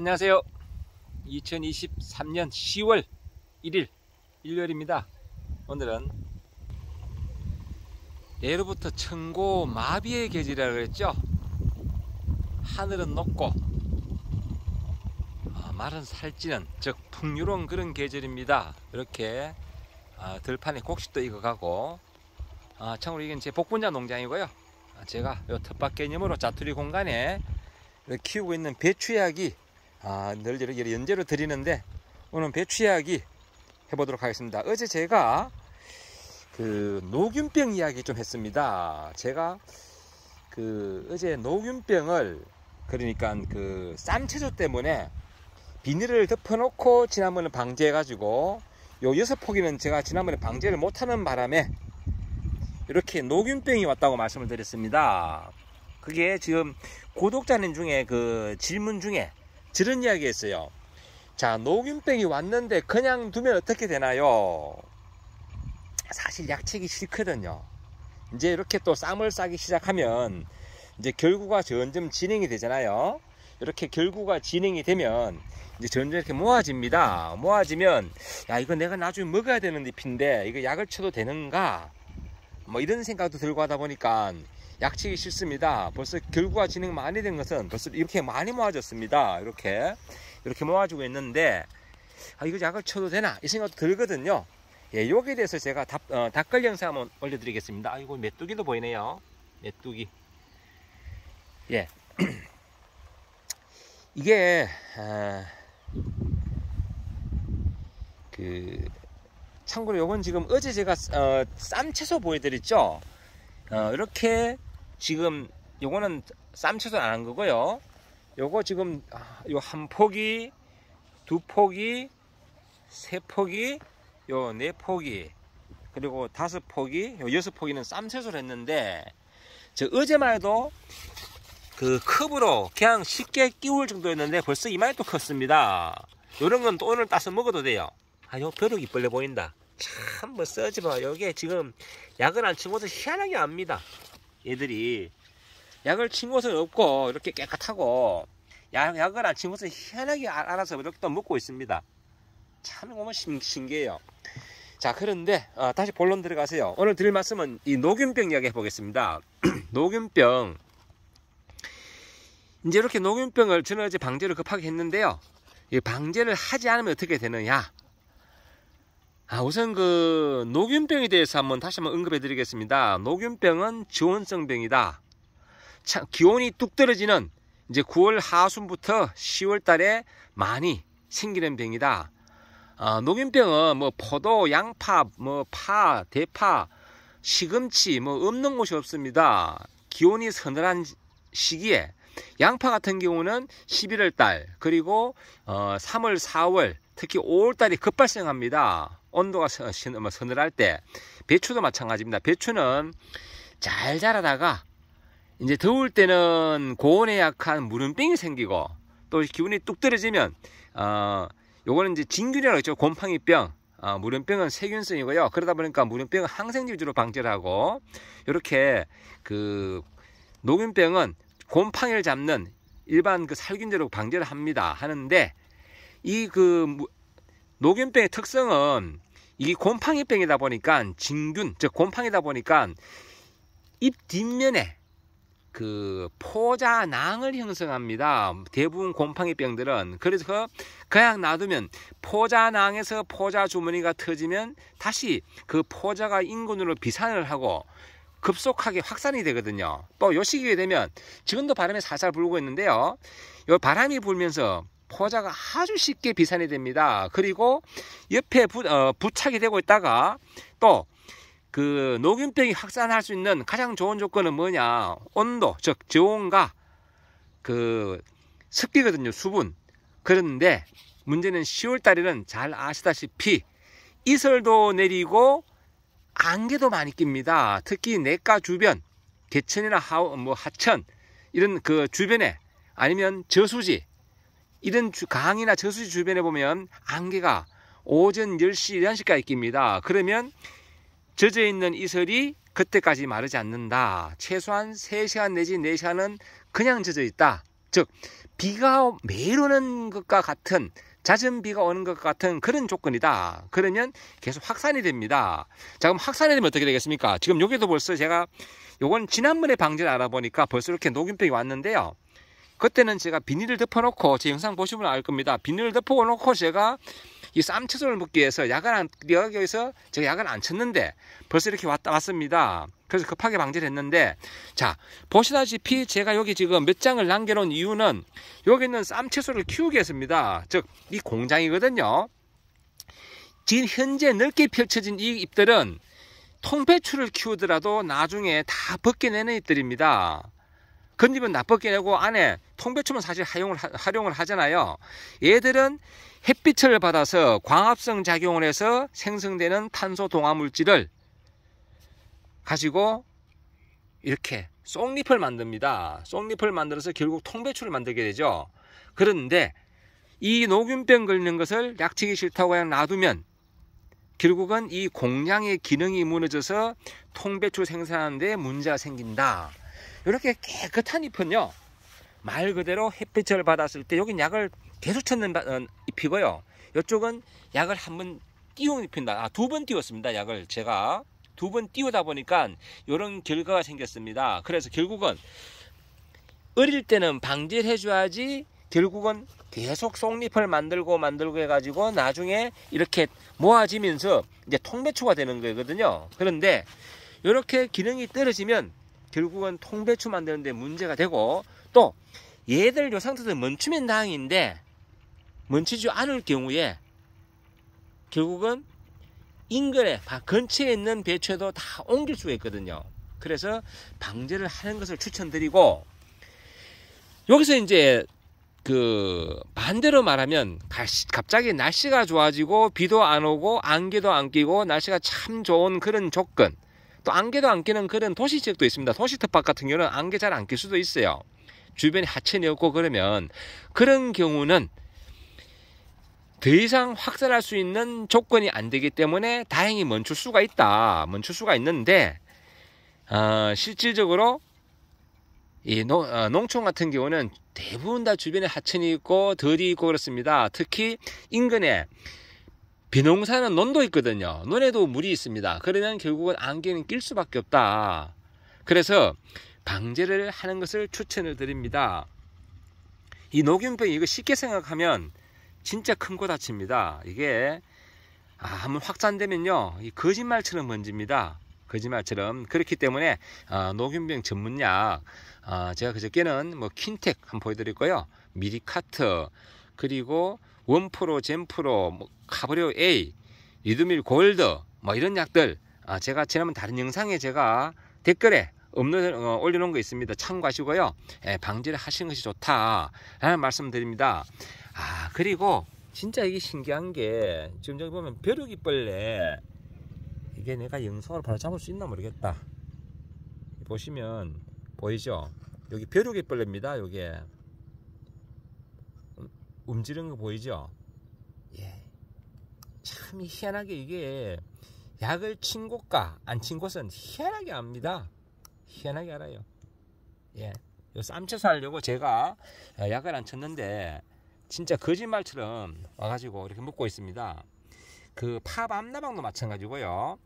안녕하세요. 2023년 10월 1일 일요일입니다. 오늘은 예로부터 청고 마비의 계절이라고 그랬죠. 하늘은 높고 마른 아, 살찌는 즉 풍요로운 그런 계절입니다. 이렇게 아, 들판에 곡식도 익어가고 아, 참고로 이건 제 복분자 농장이고요. 제가 이 텃밭 개념으로 자투리 공간에 키우고 있는 배추약이 아, 늘 이렇게 연재로 드리는데 오늘 배추 이야기 해보도록 하겠습니다. 어제 제가 그 노균병 이야기 좀 했습니다. 제가 그 어제 노균병을 그러니까 그 쌈채소 때문에 비닐을 덮어놓고 지난번에 방제해가지고 요 여섯 포기는 제가 지난번에 방제를 못하는 바람에 이렇게 노균병이 왔다고 말씀을 드렸습니다. 그게 지금 구독자님 중에 그 질문 중에 저런 이야기 했어요. 자, 녹균병이 왔는데 그냥 두면 어떻게 되나요? 사실 약치기 싫거든요. 이제 이렇게 또 쌈을 싸기 시작하면 이제 결구가 점점 진행이 되잖아요. 이렇게 결구가 진행이 되면 이제 점점 이렇게 모아집니다. 모아지면 야 이거 내가 나중에 먹어야 되는 잎인데 이거 약을 쳐도 되는가? 뭐 이런 생각도 들고 하다 보니까 약치기 싫습니다. 벌써 결과 진행 많이 된 것은 벌써 이렇게 많이 모아졌습니다. 이렇게 이렇게 모아주고 있는데 아, 이거 약을 쳐도 되나 이 생각도 들거든요. 예, 여기에 대해서 제가 답, 어, 닭걸 영상 한번 올려드리겠습니다. 아이고 메뚜기도 보이네요. 메뚜기. 예. 이게 아, 그 참고로 요건 지금 어제 제가 어, 쌈채소 보여드렸죠. 어, 이렇게 지금 요거는 쌈채소 는안한 거고요. 요거 지금 아, 요한 포기, 두 포기, 세 포기, 요 네 포기, 그리고 다섯 포기, 요 여섯 포기는 쌈채소를 했는데 저 어제만 해도 그 컵으로 그냥 쉽게 끼울 정도였는데 벌써 이마에 또 컸습니다. 요런 건 또 오늘 따서 먹어도 돼요. 아, 요 벼룩이 벌레 보인다. 참, 뭐, 써지 마. 여기에 지금 약을 안 치고서 희한하게 압니다. 얘들이 약을 친 곳은 없고 이렇게 깨끗하고 약, 약을 안친 곳은 희한하게 알아서 이렇게 또 먹고 있습니다. 참 너무 신, 신기해요. 자 그런데 어, 다시 본론 들어가세요. 오늘 드릴 말씀은 이 녹균병 이야기 해보겠습니다. 녹균병 이제 이렇게 녹균병을 저는 제 방제를 급하게 했는데요. 이 방제를 하지 않으면 어떻게 되느냐 아, 우선 그 녹균병에 대해서 한번 다시 한번 언급해 드리겠습니다. 녹균병은 지원성 병이다. 참, 기온이 뚝 떨어지는 이제 9월 하순부터 10월 달에 많이 생기는 병이다. 아, 녹균병은 뭐 포도, 양파, 뭐 파, 대파, 시금치 뭐 없는 곳이 없습니다. 기온이 서늘한 시기에 양파 같은 경우는 11월 달 그리고 어, 3월 4월 특히 5월 달이 급발생합니다. 온도가 뭐 서늘할 때 배추도 마찬가지입니다. 배추는 잘 자라다가 이제 더울 때는 고온에 약한 무름병이 생기고 또 기온이 뚝 떨어지면 어 요거는 이제 진균이라고 했죠 곰팡이병 어, 무름병은 세균성이고요 그러다 보니까 무름병은 항생제 위주로 방지를 하고 이렇게 그 녹균병은 곰팡이를 잡는 일반 그 살균제로 방제를 합니다. 하는데 이그 녹균병의 특성은 이 곰팡이병이다 보니까 진균 즉 곰팡이다 보니까 입 뒷면에 그 포자낭을 형성합니다. 대부분 곰팡이병들은 그래서 그 그냥 놔두면 포자낭에서 포자 주머니가 터지면 다시 그 포자가 인근으로 비산을 하고 급속하게 확산이 되거든요. 또 요 시기에 되면 지금도 바람이 살살 불고 있는데요. 요 바람이 불면서 포자가 아주 쉽게 비산이 됩니다. 그리고 옆에 부, 어, 부착이 되고 있다가 또 그 녹균병이 확산할 수 있는 가장 좋은 조건은 뭐냐 온도 즉 저온과 그 습기거든요 수분 그런데 문제는 10월 달에는 잘 아시다시피 이설도 내리고 안개도 많이 낍니다. 특히 내과 주변, 개천이나 하, 뭐 하천 이런 그 주변에 아니면 저수지 이런 주, 강이나 저수지 주변에 보면 안개가 오전 10시, 11시까지 낍니다. 그러면 젖어 있는 이슬이 그때까지 마르지 않는다. 최소한 3시간 내지 4시간은 그냥 젖어 있다. 즉, 비가 매일 오는 것과 같은 잦은 비가 오는 것 같은 그런 조건이다. 그러면 계속 확산이 됩니다. 자, 그럼 확산이 되면 어떻게 되겠습니까? 지금 여기도 벌써 제가 요건 지난번에 방지를 알아보니까 벌써 이렇게 녹임병이 왔는데요. 그때는 제가 비닐을 덮어놓고 제 영상 보시면 알 겁니다. 비닐을 덮어놓고 제가 이 쌈채소를 먹기 위해서 약을 안, 여기서 제가 약을 안 쳤는데 벌써 이렇게 왔다 왔습니다. 그래서 급하게 방지를 했는데 자 보시다시피 제가 여기 지금 몇 장을 남겨놓은 이유는 여기 있는 쌈채소를 키우기 위해니다즉 이 공장이거든요. 지금 현재 넓게 펼쳐진 이 잎들은 통배추를 키우더라도 나중에 다 벗겨내는 잎들입니다. 건잎은 다 벗겨내고 안에 통배추만 사실 활용을, 활용을 하잖아요. 얘들은 햇빛을 받아서 광합성 작용을 해서 생성되는 탄소 동화 물질을 가지고 이렇게 쏭잎을 만듭니다. 쏭잎을 만들어서 결국 통배추를 만들게 되죠. 그런데 이 녹균병 걸리는 것을 약치기 싫다고 그냥 놔두면 결국은 이 공량의 기능이 무너져서 통배추 생산하는데 문제가 생긴다. 이렇게 깨끗한 잎은요. 말 그대로 햇빛을 받았을 때 여긴 약을 계속 찾는 잎이고요. 어, 이쪽은 약을 한 번 띄운 잎입니다. 아, 두 번 띄웠습니다. 약을 제가 두 번 띄우다 보니까 이런 결과가 생겼습니다. 그래서 결국은 어릴 때는 방지를 해줘야지 결국은 계속 속잎을 만들고 만들고 해가지고 나중에 이렇게 모아지면서 이제 통배추가 되는 거거든요. 그런데 이렇게 기능이 떨어지면 결국은 통배추 만드는데 문제가 되고 또 얘들 요 상태에서 멈추면 다행인데 멈추지 않을 경우에 결국은 인근에 근처에 있는 배추에도 다 옮길 수가 있거든요. 그래서 방제를 하는 것을 추천드리고 여기서 이제 그 반대로 말하면 갑자기 날씨가 좋아지고 비도 안 오고 안개도 안 끼고 날씨가 참 좋은 그런 조건 또 안개도 안 끼는 그런 도시 지역도 있습니다. 도시 텃밭 같은 경우는 안개 잘 안 낄 수도 있어요. 주변에 하천이 없고 그러면 그런 경우는 더 이상 확산할 수 있는 조건이 안 되기 때문에 다행히 멈출 수가 있다. 멈출 수가 있는데, 어, 실질적으로 이 농, 어, 농촌 같은 경우는 대부분 다 주변에 하천이 있고 덜이 있고 그렇습니다. 특히 인근에 비농사는 논도 있거든요. 논에도 물이 있습니다. 그러면 결국은 안개는 낄 수밖에 없다. 그래서 방제를 하는 것을 추천을 드립니다. 이 녹균병 이거 쉽게 생각하면 진짜 큰 거 다칩니다. 이게 아, 한번 확산되면요. 이 거짓말처럼 번집니다. 거짓말처럼 그렇기 때문에 아, 어, 녹균병 전문약 아, 어, 제가 그저께는 뭐 킨텍 한번 보여드렸고요 미리카트 그리고 원프로 젠프로 뭐 카브리오 A 리드밀 골드 뭐 이런 약들 아, 제가 지난번 다른 영상에 제가 댓글에 없는 어, 올려놓은 거 있습니다 참고하시고요 예, 방지를 하시는 것이 좋다라는 말씀드립니다 아 그리고 진짜 이게 신기한 게 지금 저기 보면 벼룩이 벌레 이게 내가 영상으로 바로 잡을 수 있나 모르겠다 보시면 보이죠 여기 벼룩이 벌레입니다 요게 움지른거 보이죠 예. 참 희한하게 이게 약을 친 곳과 안 친 곳은 희한하게 압니다 희한하게 알아요 예. 요 쌈채 살려고 제가 약을 안 쳤는데 진짜 거짓말처럼 와가지고 이렇게 묻고 있습니다. 그 파밤나방도 마찬가지고요.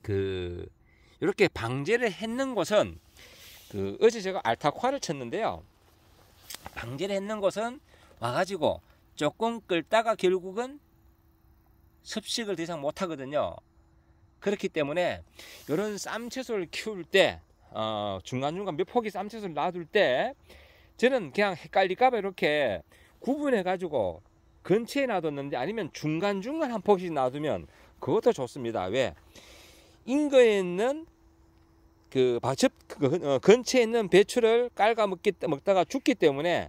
그 이렇게 방제를 했는 곳은 그 어제 제가 알타콰를 코 쳤는데요. 방제를 했는 곳은 와가지고 조금 끌다가 결국은 습식을 더 이상 못하거든요. 그렇기 때문에 이런 쌈채소를 키울 때 어, 중간중간 몇 포기 쌈채소를 놔둘 때 저는 그냥 헷갈릴까봐 이렇게 구분해 가지고 근처에 놔뒀는데 아니면 중간중간 한 폭씩 놔두면 그것도 좋습니다. 왜? 인근에 있는 그 밭, 그 어, 근처에 있는 배추를 깔아먹기, 먹다가 죽기 때문에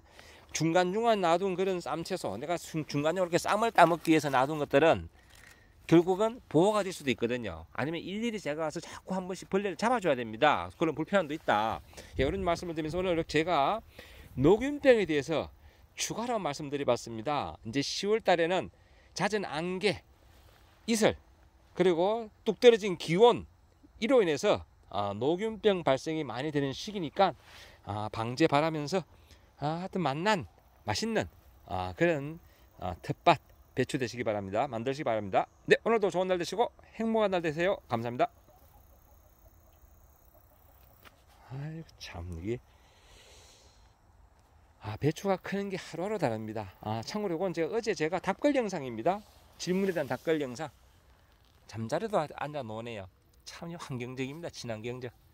중간중간 놔둔 그런 쌈채소, 내가 중간에으 이렇게 쌈을 따먹기 위해서 놔둔 것들은 결국은 보호가 될 수도 있거든요. 아니면 일일이 제가 가서 자꾸 한 번씩 벌레를 잡아줘야 됩니다. 그런 불편함도 있다. 예, 이런 말씀을 드리면서 오늘 제가 녹균병에 대해서 추가로 말씀드려봤습니다. 이제 10월 달에는 잦은 안개, 이슬, 그리고 뚝 떨어진 기온 이로 인해서 아, 녹균병 발생이 많이 되는 시기니까 아, 방제 바라면서 아, 하여튼 맛난 맛있는 아, 그런 아, 텃밭 배추 되시기 바랍니다. 만들시기 바랍니다. 네, 오늘도 좋은 날 되시고 행복한 날 되세요. 감사합니다. 아이고 참 이게 아, 배추가 크는 게 하루하루 다릅니다. 아, 참고로 이건 제가 어제 제가 답글 영상입니다. 질문에 대한 답글 영상. 잠자리도 앉아 노네요. 참 환경적입니다. 친환경적.